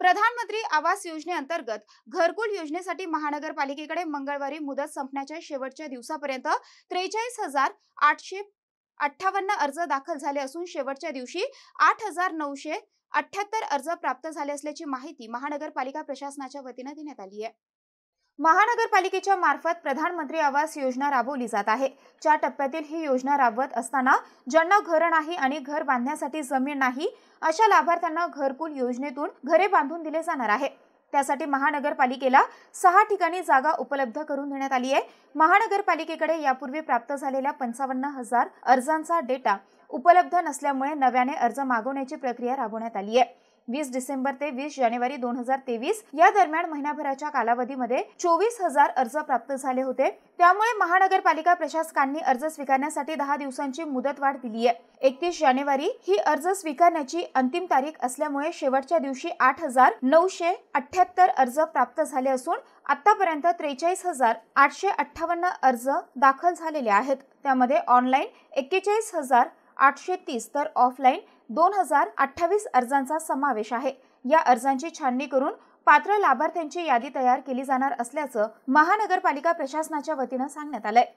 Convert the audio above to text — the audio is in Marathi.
प्रधानमंत्री आवास योजनेअंतर्गत घरकुल योजनेसाठी महानगरपालिकेकडे मंगळवारी मुदत संपण्याच्या शेवटच्या दिवसापर्यंत त्रेचाळीस हजार आठशे अठ्ठावन्न अर्ज दाखल झाले असून शेवटच्या दिवशी आठ हजार नऊशे अठ्याहत्तर अर्ज प्राप्त झाले असल्याची माहिती महानगरपालिका प्रशासनाच्या वतीनं देण्यात आली आहे महानगरपालिकेच्या मार्फत प्रधानमंत्री आवास योजना राबवली जात आहे चार टप्प्यातील ही योजना राबवत असताना ज्यांना घर नाही आणि घर बांधण्यासाठी जमीन नाही अशा लाभार्थ्यांना घरकुल योजनेतून घरे बांधून दिले जाणार आहे त्यासाठी महानगरपालिकेला सहा ठिकाणी जागा उपलब्ध करून देण्यात आली आहे महानगरपालिकेकडे यापूर्वी प्राप्त झालेल्या पंचावन्न हजार अर्जांचा डेटा उपलब्ध नसल्यामुळे नव्याने अर्ज मागवण्याची प्रक्रिया राबवण्यात आली आहे वीस डिसेंबर ते वीस जानेवारी दोन हजार तेवीस या दरम्यान महिनाभराच्या कालावधीमध्ये चोवीस हजार अर्ज प्राप्त झाले होते त्यामुळे महानगरपालिका प्रशासकांनी अर्ज स्वीकारण्यासाठी दहा दिवसांची वाढ दिली आहे एकतीस जानेवारी ही अर्ज स्वीकारण्याची अंतिम तारीख असल्यामुळे शेवटच्या दिवशी आठ हजार नऊशे अठ्ठ्याहत्तर अर्ज प्राप्त झाले असून आतापर्यंत त्रेचाळीस हजार आठशे अठ्ठावन्न अर्ज दाखल झालेले आहेत त्यामध्ये ऑनलाईन एक्केचाळीस हजार आठशे तीस तर ऑफलाईन दोन हजार अठ्ठावीस अर्जांचा समावेश आहे या अर्जांची छाननी करून पात्र लाभार्थ्यांची यादी तयार केली जाणार असल्याचं महानगरपालिका प्रशासनाच्या वतीनं सांगण्यात आलंय